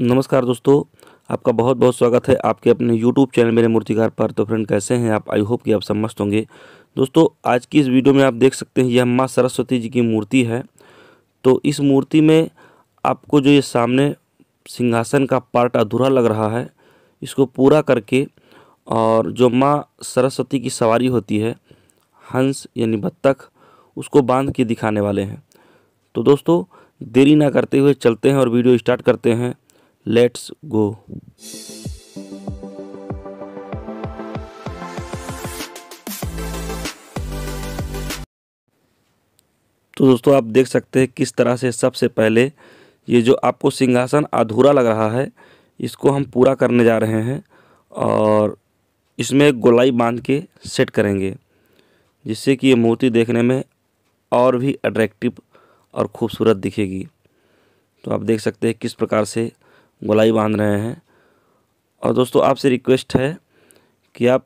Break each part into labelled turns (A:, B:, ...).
A: नमस्कार दोस्तों आपका बहुत बहुत स्वागत है आपके अपने यूट्यूब चैनल मेरे मूर्तिकार पर तो फ्रेंड कैसे हैं आप आई होप कि आप समस्त होंगे दोस्तों आज की इस वीडियो में आप देख सकते हैं यह माँ सरस्वती जी की मूर्ति है तो इस मूर्ति में आपको जो ये सामने सिंहासन का पार्ट अधूरा लग रहा है इसको पूरा करके और जो माँ सरस्वती की सवारी होती है हंस यानी बत्तख उसको बांध के दिखाने वाले हैं तो दोस्तों देरी ना करते हुए चलते हैं और वीडियो स्टार्ट करते हैं लेट्स गो तो दोस्तों आप देख सकते हैं किस तरह से सबसे पहले ये जो आपको सिंहासन अधूरा लग रहा है इसको हम पूरा करने जा रहे हैं और इसमें एक गोलाई बांध के सेट करेंगे जिससे कि ये मूर्ति देखने में और भी अट्रैक्टिव और ख़ूबसूरत दिखेगी तो आप देख सकते हैं किस प्रकार से गोलाई बांध रहे हैं और दोस्तों आपसे रिक्वेस्ट है कि आप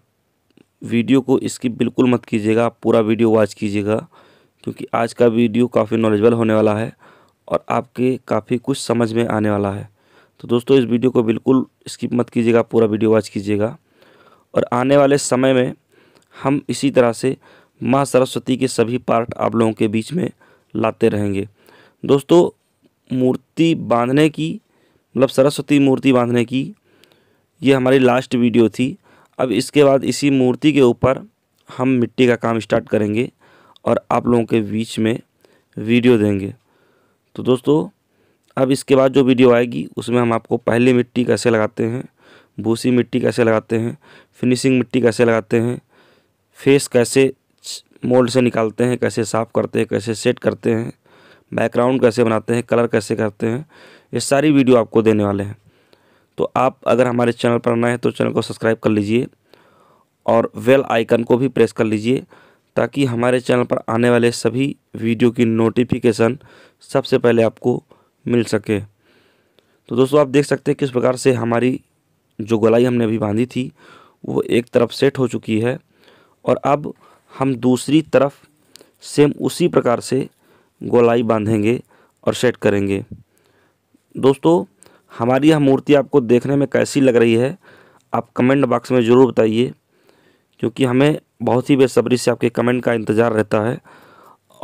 A: वीडियो को इसकी बिल्कुल मत कीजिएगा आप पूरा वीडियो वॉच कीजिएगा क्योंकि आज का वीडियो काफ़ी नॉलेजबल होने वाला है और आपके काफ़ी कुछ समझ में आने वाला है तो दोस्तों इस वीडियो को बिल्कुल स्किप मत कीजिएगा पूरा वीडियो वॉच कीजिएगा और आने वाले समय में हम इसी तरह से माँ सरस्वती के सभी पार्ट आप लोगों के बीच में लाते रहेंगे दोस्तों मूर्ति बांधने की मतलब सरस्वती मूर्ति बांधने की ये हमारी लास्ट वीडियो थी अब इसके बाद इसी मूर्ति के ऊपर हम मिट्टी का काम स्टार्ट करेंगे और आप लोगों के बीच में वीडियो देंगे तो दोस्तों अब इसके बाद जो वीडियो आएगी उसमें हम आपको पहली मिट्टी कैसे लगाते हैं भूसी मिट्टी कैसे लगाते हैं फिनिशिंग मिट्टी कैसे लगाते हैं फेस कैसे मोल्ड से निकालते हैं कैसे साफ़ करते हैं कैसे सेट करते हैं बैकग्राउंड कैसे बनाते हैं कलर कैसे करते हैं ये सारी वीडियो आपको देने वाले हैं तो आप अगर हमारे चैनल पर नए हैं तो चैनल को सब्सक्राइब कर लीजिए और वेल आइकन को भी प्रेस कर लीजिए ताकि हमारे चैनल पर आने वाले सभी वीडियो की नोटिफिकेशन सबसे पहले आपको मिल सके तो दोस्तों आप देख सकते हैं किस प्रकार से हमारी जो गलाई हमने अभी बांधी थी वो एक तरफ सेट हो चुकी है और अब हम दूसरी तरफ सेम उसी प्रकार से गोलाई बांधेंगे और सेट करेंगे दोस्तों हमारी यह मूर्ति आपको देखने में कैसी लग रही है आप कमेंट बॉक्स में ज़रूर बताइए क्योंकि हमें बहुत ही बेसब्री से आपके कमेंट का इंतज़ार रहता है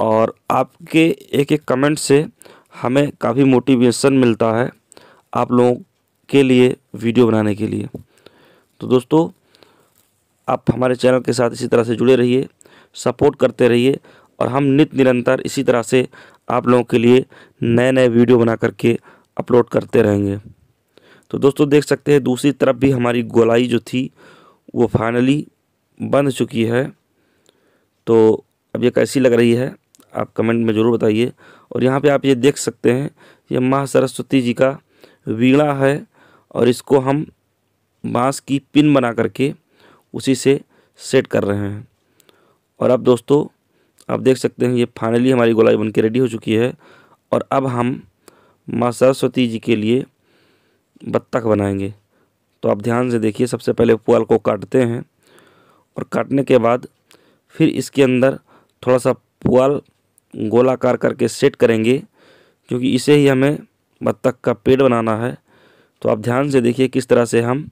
A: और आपके एक एक कमेंट से हमें काफ़ी मोटिवेशन मिलता है आप लोगों के लिए वीडियो बनाने के लिए तो दोस्तों आप हमारे चैनल के साथ इसी तरह से जुड़े रहिए सपोर्ट करते रहिए और हम नित निरंतर इसी तरह से आप लोगों के लिए नए नए वीडियो बना करके अपलोड करते रहेंगे तो दोस्तों देख सकते हैं दूसरी तरफ भी हमारी गोलाई जो थी वो फाइनली बन चुकी है तो अब ये कैसी लग रही है आप कमेंट में ज़रूर बताइए और यहाँ पे आप ये देख सकते हैं ये माँ सरस्वती जी का वीणा है और इसको हम बाँस की पिन बना करके उसी से सेट कर रहे हैं और अब दोस्तों आप देख सकते हैं ये फाइनली हमारी गोलाई बन के रेडी हो चुकी है और अब हम माँ सरस्वती जी के लिए बत्तख बनाएंगे तो आप ध्यान से देखिए सबसे पहले पुआल को काटते हैं और काटने के बाद फिर इसके अंदर थोड़ा सा पुआल गोलाकार करके सेट करेंगे क्योंकि इसे ही हमें बत्तख का पेड़ बनाना है तो आप ध्यान से देखिए किस तरह से हम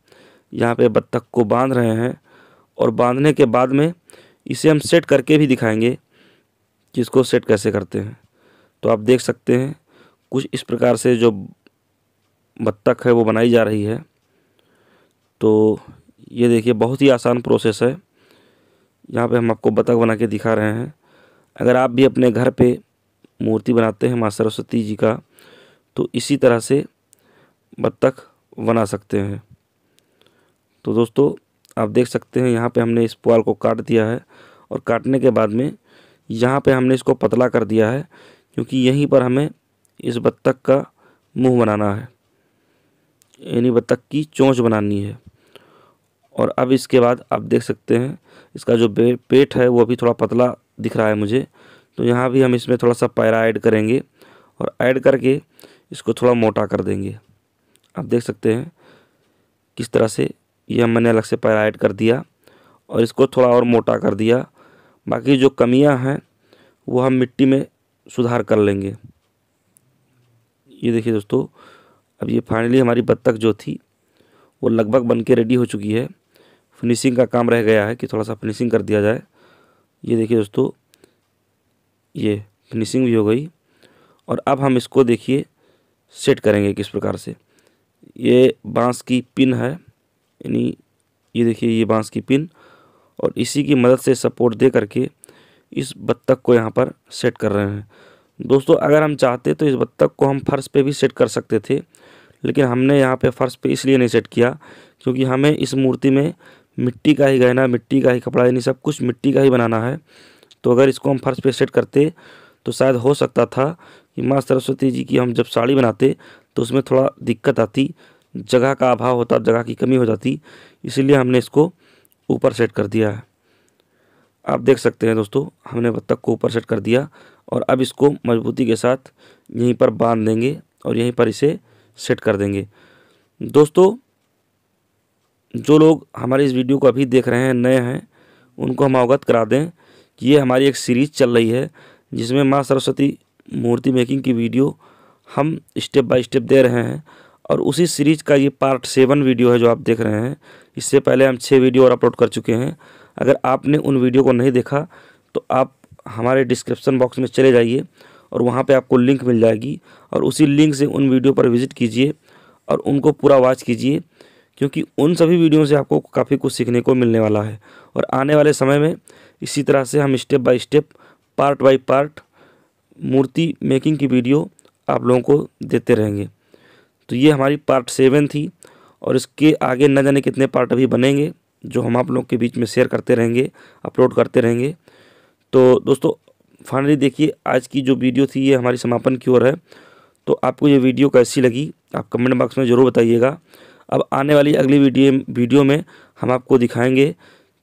A: यहाँ पे बत्तख को बांध रहे हैं और बांधने के बाद में इसे हम सेट करके भी दिखाएंगे कि इसको सेट कैसे करते हैं तो आप देख सकते हैं कुछ इस प्रकार से जो बत्तख है वो बनाई जा रही है तो ये देखिए बहुत ही आसान प्रोसेस है यहाँ पे हम आपको बत्तख बना के दिखा रहे हैं अगर आप भी अपने घर पे मूर्ति बनाते हैं माँ सरस्वती जी का तो इसी तरह से बत्तख बना सकते हैं तो दोस्तों आप देख सकते हैं यहाँ पे हमने इस पुआल को काट दिया है और काटने के बाद में यहाँ पे हमने इसको पतला कर दिया है क्योंकि यहीं पर हमें इस बत्तख का मुंह बनाना है यानी बत्तख की चोंच बनानी है और अब इसके बाद आप देख सकते हैं इसका जो पेट है वो भी थोड़ा पतला दिख रहा है मुझे तो यहाँ भी हम इसमें थोड़ा सा पैरा ऐड करेंगे और ऐड करके इसको थोड़ा मोटा कर देंगे आप देख सकते हैं किस तरह से यह मैंने अलग से पैरा ऐड कर दिया और इसको थोड़ा और मोटा कर दिया बाकी जो कमियां हैं वो हम मिट्टी में सुधार कर लेंगे ये देखिए दोस्तों अब ये फाइनली हमारी बत्तख जो थी वो लगभग बन के रेडी हो चुकी है फिनिशिंग का काम रह गया है कि थोड़ा सा फिनिशिंग कर दिया जाए ये देखिए दोस्तों ये फिनिशिंग भी हो गई और अब हम इसको देखिए सेट करेंगे किस प्रकार से ये बांस की पिन है यानी ये देखिए ये बांस की पिन और इसी की मदद से सपोर्ट दे करके इस बत्तख को यहाँ पर सेट कर रहे हैं दोस्तों अगर हम चाहते तो इस बत्तख को हम फर्श पे भी सेट कर सकते थे लेकिन हमने यहाँ पे फर्श पे इसलिए नहीं सेट किया क्योंकि हमें इस मूर्ति में मिट्टी का ही गहना मिट्टी का ही कपड़ा यानी सब कुछ मिट्टी का ही बनाना है तो अगर इसको हम फर्श पे सेट करते तो शायद हो सकता था कि माँ सरस्वती जी की हम जब साड़ी बनाते तो उसमें थोड़ा दिक्कत आती जगह का अभाव होता जगह की कमी हो जाती इसीलिए हमने इसको ऊपर सेट कर दिया है आप देख सकते हैं दोस्तों हमने बत्तख को ऊपर सेट कर दिया और अब इसको मजबूती के साथ यहीं पर बांध देंगे और यहीं पर इसे सेट कर देंगे दोस्तों जो लोग हमारे इस वीडियो को अभी देख रहे हैं नए हैं उनको हम अवगत करा दें कि ये हमारी एक सीरीज़ चल रही है जिसमें माँ सरस्वती मूर्ति मेकिंग की वीडियो हम स्टेप बाय स्टेप दे रहे हैं और उसी सीरीज़ का ये पार्ट सेवन वीडियो है जो आप देख रहे हैं इससे पहले हम छः वीडियो और अपलोड कर चुके हैं अगर आपने उन वीडियो को नहीं देखा तो आप हमारे डिस्क्रिप्शन बॉक्स में चले जाइए और वहाँ पे आपको लिंक मिल जाएगी और उसी लिंक से उन वीडियो पर विज़िट कीजिए और उनको पूरा वॉच कीजिए क्योंकि उन सभी वीडियो से आपको काफ़ी कुछ सीखने को मिलने वाला है और आने वाले समय में इसी तरह से हम step by step part by part मूर्ति मेकिंग की वीडियो आप लोगों को देते रहेंगे तो ये हमारी पार्ट सेवन थी और इसके आगे न जाने कितने पार्ट अभी बनेंगे जो हम आप लोग के बीच में शेयर करते रहेंगे अपलोड करते रहेंगे तो दोस्तों फाइनली देखिए आज की जो वीडियो थी ये हमारी समापन की ओर है तो आपको ये वीडियो कैसी लगी आप कमेंट बॉक्स में ज़रूर बताइएगा अब आने वाली अगली वीडियो वीडियो में हम आपको दिखाएंगे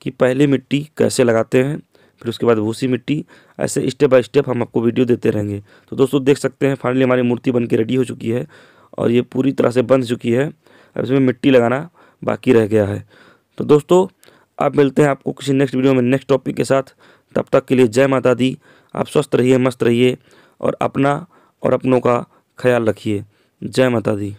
A: कि पहले मिट्टी कैसे लगाते हैं फिर उसके बाद भूसी मिट्टी ऐसे स्टेप बाय स्टेप हम आपको वीडियो देते रहेंगे तो दोस्तों देख सकते हैं फाइनली हमारी मूर्ति बन के रेडी हो चुकी है और ये पूरी तरह से बन चुकी है अब इसमें मिट्टी लगाना बाकी रह गया है तो दोस्तों आप मिलते हैं आपको किसी नेक्स्ट वीडियो में नेक्स्ट टॉपिक के साथ तब तक के लिए जय माता दी आप स्वस्थ रहिए मस्त रहिए और अपना और अपनों का ख्याल रखिए जय माता दी